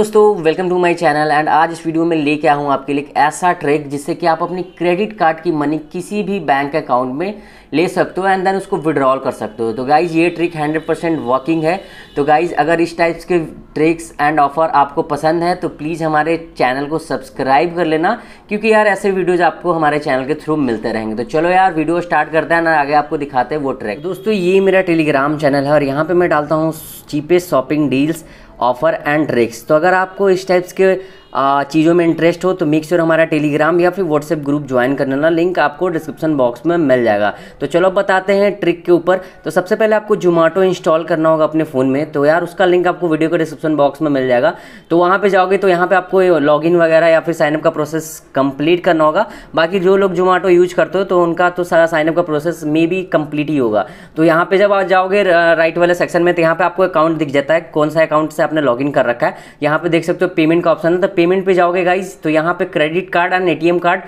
दोस्तों welcome to my channel and आज इस वीडियो में लेके आया हूँ आपके लिए एक ऐसा ट्रिक जिससे कि आप अपनी क्रेडिट कार्ड की मनी किसी भी बैंक अकाउंट में ले सकते हो एंड देन उसको विड्रॉल कर सकते हो तो गाइज ये ट्रिक 100% परसेंट वर्किंग है तो गाइज अगर इस टाइप्स के ट्रिक्स एंड ऑफर आपको पसंद है तो प्लीज़ हमारे चैनल को सब्सक्राइब कर लेना क्योंकि यार ऐसे वीडियोज आपको हमारे चैनल के थ्रू मिलते रहेंगे तो चलो यार वीडियो स्टार्ट करते हैं ना आगे आपको दिखाते हैं वो ट्रैक तो दोस्तों ये मेरा टेलीग्राम चैनल है और यहाँ पर मैं डालता हूँ cheapest shopping deals offer and tricks तो अगर आपको इस टाइप्स के चीज़ों में इंटरेस्ट हो तो मेक श्योर हमारा टेलीग्राम या फिर व्हाट्सएप ग्रुप ज्वाइन कर लेना लिंक आपको डिस्क्रिप्शन बॉक्स में मिल जाएगा तो चलो बताते हैं ट्रिक के ऊपर तो सबसे पहले आपको जोमाटो इंस्टॉल करना होगा अपने फ़ोन में तो यार उसका लिंक आपको वीडियो के डिस्क्रिप्शन बॉक्स में मिल जाएगा तो वहाँ पर जाओगे तो यहाँ पर आपको इन वगैरह या फिर साइनअप का प्रोसेस कंप्लीट करना होगा बाकी जो लोग जोमाटो यूज करते हो तो उनका तो सारा साइनअप का प्रोसेस मे भी कंप्लीट ही होगा तो यहाँ पर जब आप जाओगे राइट वाले सेक्शन में तो यहाँ पर आपको अकाउंट दिख जाता है कौन सा अकाउंट से आपने लॉगिन कर रखा है यहाँ पर देख सकते हो पेमेंट का ऑप्शन है तो पेमेंट पे जाओगे गाइज तो यहाँ पे credit card and ATM card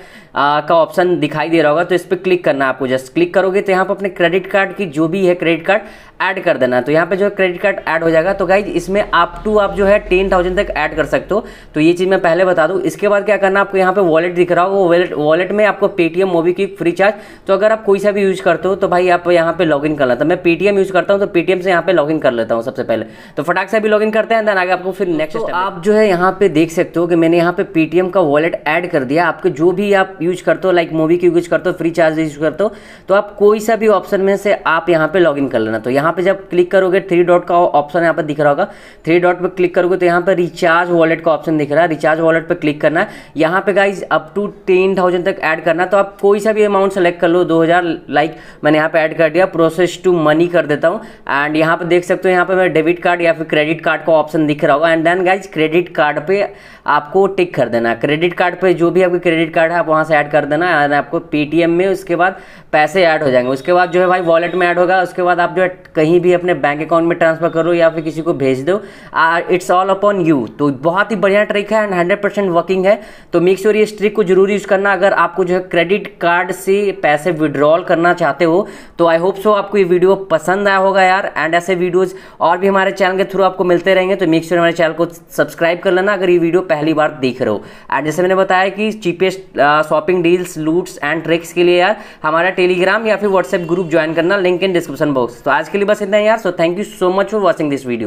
का ऑप्शन दिखाई दे रहा होगा तो इस पर क्लिक करना आपको जस्ट क्लिक करोगे तो यहाँ पर अपने क्रेडिट कार्ड की जो भी है क्रेडिट कार्ड ऐड कर देना तो यहाँ पे जो है क्रेडिट कार्ड ऐड हो जाएगा तो गाइज इसमें आप टू आप जो है टेन थाउजेंड तक ऐड कर सकते हो तो ये चीज़ मैं पहले बता दूँ इसके बाद क्या करना आपको यहाँ पे वॉलेट दिख रहा होगा वो वॉलेट वॉलेट में आपको पेटीएम मोबी की फ्री चार्ज तो अगर आप कोई सा भी यूज़ करते हो तो भाई आप यहाँ पे लॉग कर लेता तो मैं पेटीएम यूज़ करता हूँ तो पेटीएम से यहाँ पे इन कर लेता हूँ सबसे पहले तो फटाक से लॉग इन करते हैं देन आगे आपको फिर नेक्स्ट आप जो है यहाँ पे देख सकते हो हो कि मैंने यहाँ पे पेटीएम का वॉलेट ऐड कर दिया आपके जो भी आप यूज करते हो लाइक मूवी की यूज करते हो फ्री चार्ज यूज करते हो तो आप कोई सा भी ऑप्शन में से आप यहाँ पे लॉग कर लेना तो यहाँ पे जब क्लिक करोगे थ्री डॉट का ऑप्शन यहाँ पर दिख रहा होगा थ्री डॉट पर क्लिक करोगे तो यहाँ पर रिचार्ज वॉलेट का ऑप्शन दिख रहा है रिचार्ज वॉलेट पर क्लिक करना है यहाँ पे guys up to ten thousand तक ऐड करना तो आप कोई सा भी अमाउंट सेलेक्ट कर लो दो लाइक मैंने यहाँ पर ऐड कर दिया प्रोसेस टू मनी कर देता हूँ एंड यहाँ पर देख सकते हो यहाँ पर मेरा डेबिट कार्ड या फिर क्रेडिट कार्ड का ऑप्शन दिख रहा होगा and then guys credit card पे आपको टिक कर देना क्रेडिट कार्ड पे जो भी आपके क्रेडिट कार्ड है आप वहाँ से ऐड कर देना है आपको पेटीएम में उसके बाद पैसे ऐड हो जाएंगे उसके बाद जो है भाई वॉलेट में ऐड होगा उसके बाद आप जो है कहीं भी अपने बैंक अकाउंट में ट्रांसफर करो या फिर किसी को भेज दो इट्स ऑल अपॉन यू तो बहुत ही बढ़िया ट्रिक है एंड हंड्रेड परसेंट वर्किंग है तो मेक श्योर ये ट्रिक को जरूर यूज़ करना अगर आपको जो है क्रेडिट कार्ड से पैसे विड्रॉल करना चाहते हो तो आई होप सो आपको ये वीडियो पसंद आया होगा यार एंड ऐसे वीडियोज़ और भी हमारे चैनल के थ्रू आपको मिलते रहेंगे तो मेक श्योर हमारे चैनल को सब्सक्राइब कर लेना अगर ये वीडियो पहले पहली बार देख रहे हो एंड जैसे मैंने बताया कि cheapest shopping deals loots and tricks के लिए यार हमारा टेलीग्राम या फिर व्हाट्सएप ग्रुप ज्वाइन करना लिंक इन डिस्क्रिप्शन बॉक्स तो आज के लिए बस इतना यार so thank you so much for watching this video